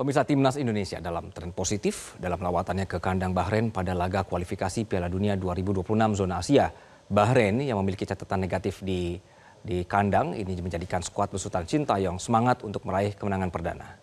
Pemirsa Timnas Indonesia dalam tren positif dalam lawatannya ke kandang Bahrain pada laga kualifikasi Piala Dunia 2026 zona Asia. Bahrain yang memiliki catatan negatif di di kandang ini menjadikan skuad besutan Cinta yang semangat untuk meraih kemenangan perdana.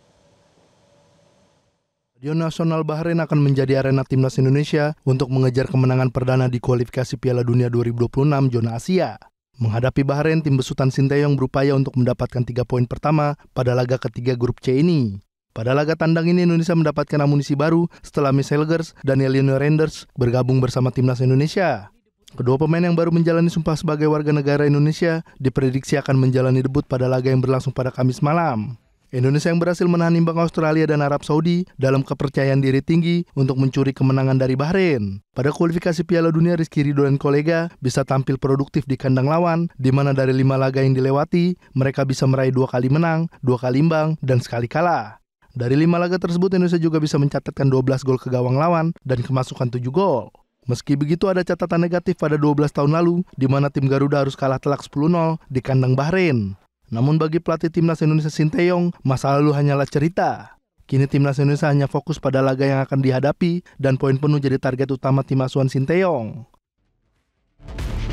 Stadion Nasional Bahrain akan menjadi arena timnas Indonesia untuk mengejar kemenangan perdana di kualifikasi Piala Dunia 2026 zona Asia. Menghadapi Bahrain, tim besutan Sinteyong berupaya untuk mendapatkan tiga poin pertama pada laga ketiga grup C ini. Pada laga tandang ini Indonesia mendapatkan amunisi baru setelah Miss Helgers dan Elinor Renders bergabung bersama timnas Indonesia. Kedua pemain yang baru menjalani sumpah sebagai warga negara Indonesia diprediksi akan menjalani debut pada laga yang berlangsung pada Kamis malam. Indonesia yang berhasil menahan imbang Australia dan Arab Saudi dalam kepercayaan diri tinggi untuk mencuri kemenangan dari Bahrain. Pada kualifikasi Piala Dunia, Rizky Ridho dan kolega bisa tampil produktif di kandang lawan, di mana dari lima laga yang dilewati, mereka bisa meraih dua kali menang, dua kali imbang, dan sekali kalah. Dari lima laga tersebut, Indonesia juga bisa mencatatkan 12 gol ke gawang lawan dan kemasukan 7 gol. Meski begitu ada catatan negatif pada 12 tahun lalu, di mana tim Garuda harus kalah telak 10-0 di kandang Bahrain. Namun bagi pelatih timnas Indonesia Sinteyong, masa lalu hanyalah cerita. Kini timnas Indonesia hanya fokus pada laga yang akan dihadapi dan poin penuh jadi target utama tim asuhan Sinteyong.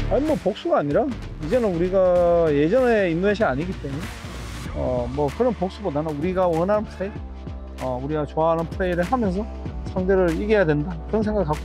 아니 어, 우리가 좋아하는 플레이를 하면서 상대를 이겨야 된다 그런 생각을 갖고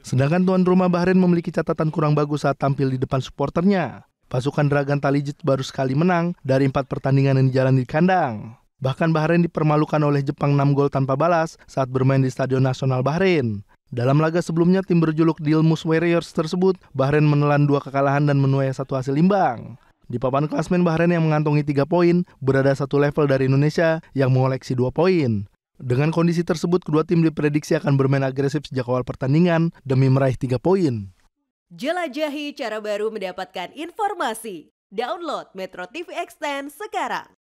Sedangkan tuan rumah Bahrain memiliki catatan kurang bagus saat tampil di depan suporternya. Pasukan Dragan Talijit baru sekali menang dari empat pertandingan yang dijalani di kandang. Bahkan Bahrain dipermalukan oleh Jepang 6 gol tanpa balas saat bermain di Stadion Nasional Bahrain. Dalam laga sebelumnya tim berjuluk Dilmus Warriors tersebut, Bahrain menelan dua kekalahan dan menuai satu hasil imbang. Di papan klasmen Bahrain yang mengantongi 3 poin, berada satu level dari Indonesia yang mengoleksi 2 poin. Dengan kondisi tersebut, kedua tim diprediksi akan bermain agresif sejak awal pertandingan demi meraih 3 poin. Jelajahi cara baru mendapatkan informasi. Download Metro TV Extend sekarang.